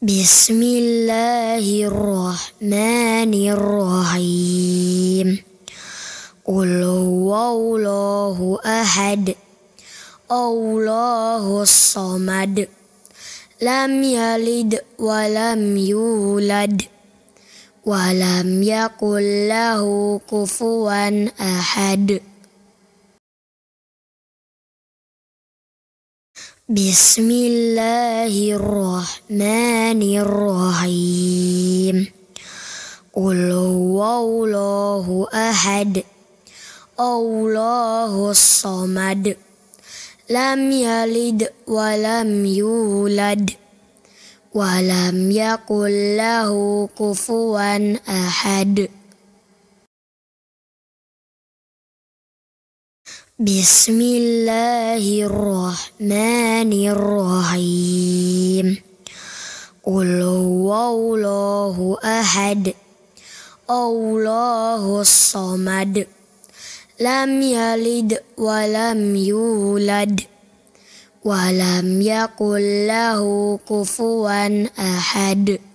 بسم الله الرحمن الرحيم قل هو الله أحد الله الصمد لم يلد ولم يولد ولم يقل له كفوا أحد بسم الله الرحمن الرحيم قل هو الله أحد الله الصمد لم يلد ولم يولد ولم يقل له كفوا أحد بسم الله الرحمن الرحيم قل هو الله أحد الله الصمد لم يلد ولم يولد ولم يقل له كفوا أحد